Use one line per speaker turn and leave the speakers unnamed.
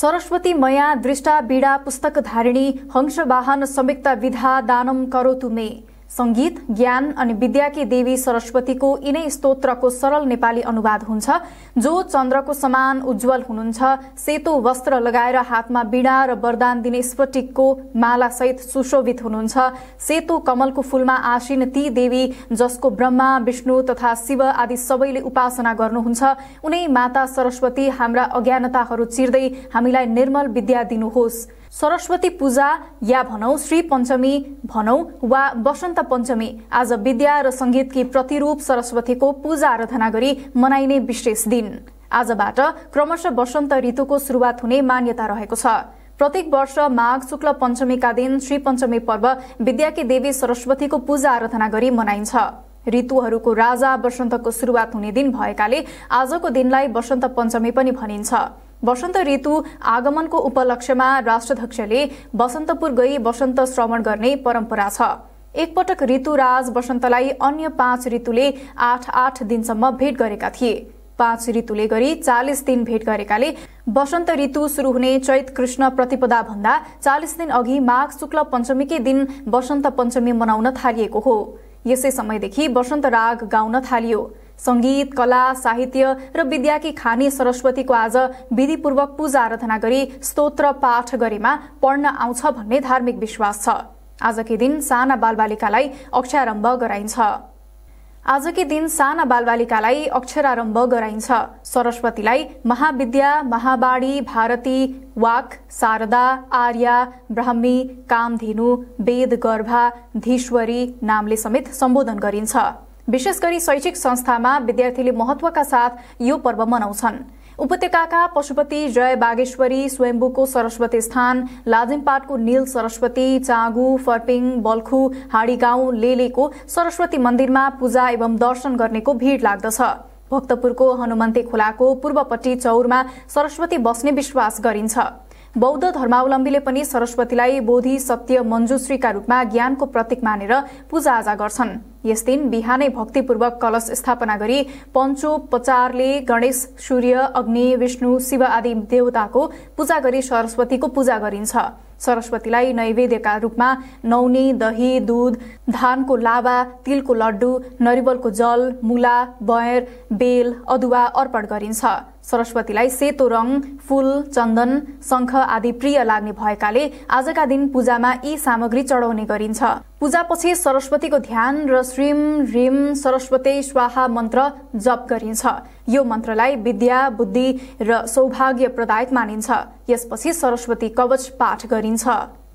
सरस्वती मया दृष्टा बीडा पुस्तकधारिणी हंसवाहन संयुक्त विधा दानम करोतु मे संगीत ज्ञान अनि विद्याकी देवी सरस्वतीको यिनै स्तोत्रको सरल नेपाली अनुवाद हुन्छ जो चन्द्रको समान उज्जवल हुनुहुन्छ सेतो वस्त्र लगाएर हातमा बिडा र वरदान दिने स्फटिकको मालासहित सुशोभित हुनुहुन्छ सेतो कमलको फूलमा आसिन ती देवी जसको ब्रह्मा विष्णु तथा शिव आदि सबैले उपासना गर्नुहुन्छ उनै माता सरस्वती हाम्रा अज्ञानताहरू चिर्दै हामीलाई निर्मल विद्या दिनुहोस् सरस्वती पूजा या भनौँ श्री पञ्चमी भनौँ वा वसन्त पञ्चमी आज विद्या र सङ्गीतकी प्रतिरूप सरस्वतीको पूजा आराधना गरी मनाइने विशेष दिन आजबाट क्रमशः वसन्त ऋतुको सुरुवात हुने मान्यता रहेको छ प्रत्येक वर्ष माघ शुक्ल पञ्चमीका दिन श्री पञ्चमी पर्व विद्याकी देवी सरस्वतीको पूजा आराधना गरी मनाइन्छ ऋतुहरूको राजा वसन्तको सुरुवात हुने दिन भएकाले आजको दिनलाई वसन्त पञ्चमी पनि भनिन्छ वसन्त ऋतु आगमनको उपलक्ष्यमा राष्ट्रध्यक्षले बसन्तपुर गई बसन्त श्रवण गर्ने परम्परा छ एकपटक ऋतुराज बसन्तलाई अन्य पाँच ऋतुले आठ आठ दिनसम्म भेट गरेका थिए पाँच ऋतुले गरी चालिस दिन भेट गरेकाले वसन्त ऋतु शुरू हुने चैत कृष्ण प्रतिपदा भन्दा चालिस दिन अघि माघ शुक्ल पञ्चमीकै दिन वसन्त पञ्चमी मनाउन थालिएको हो यसै समयदेखि वसन्त राग गाउन थालियो संगीत कला साहित्य र विद्याकी खाने सरस्वतीको आज विधिपूर्वक पूजा आराधना गरी स्तोत्र पाठ गरेमा पढ्न आउँछ भन्ने धार्मिक विश्वास छ आजकै दिन साना बालबालिकालाई अक्षरम्भ गराइन्छ आजकै दिन साना बालबालिकालाई अक्षरारम्भ गराइन्छ सरस्वतीलाई महाविद्या महावाणी भारती वाक शारदा आर्य ब्राह्मी कामधेनु वेद गर्भा धीश्वरी नामले समेत सम्बोधन गरिन्छ विशेष गरी शैक्षिक संस्थामा विद्यार्थीले महत्वका साथ यो पर्व मनाउँछन् उपत्यका पशुपति जय बागेश्वरी स्वयम्बुको सरस्वती स्थान लाजिमपाटको नील सरस्वती चाँगु फर्पिङ बल्खु हाड़ीगाउँ लेलेको सरस्वती मन्दिरमा पूजा एवं दर्शन गर्नेको भीड़ लाग्दछ भक्तपुरको हनुमन्ते खोलाको पूर्वपट्टि चौरमा सरस्वती बस्ने विश्वास गरिन्छ बौद्ध धर्मावलम्बीले पनि सरस्वतीलाई बोधि सत्य मञ्जुश्रीका रूपमा ज्ञानको प्रतीक मानेर पूजाआजा गर्छन् यस दिन बिहानै भक्तिपूर्वक कलश स्थापना गरी पञ्चोपचारले गणेश सूर्य अग्नि विष्णु शिव आदि देवताको पूजा गरी सरस्वतीको पूजा गरिन्छ सरस्वतीलाई नैवेद्यका रूपमा नौनी दही दुध धानको लाभा तिलको लड्डु नरिवलको जल मुला बयर बेल अदुवा अर्पण गरिन्छ सरस्वतीलाई सेतो रङ फूल चन्दन शङ्ख आदि प्रिय लाग्ने भएकाले आजका दिन पूजामा यी सामग्री चढाउने गरिन्छ पूजापछि सरस्वतीको ध्यान र श्रीम ह्रीम सरस्वती स्वाहा मन्त्र जप गरिन्छ यो मन्त्रलाई विद्या बुद्धि र सौभाग्य प्रदायक मानिन्छ यसपछि सरस्वती कवच पाठ गरिन्छ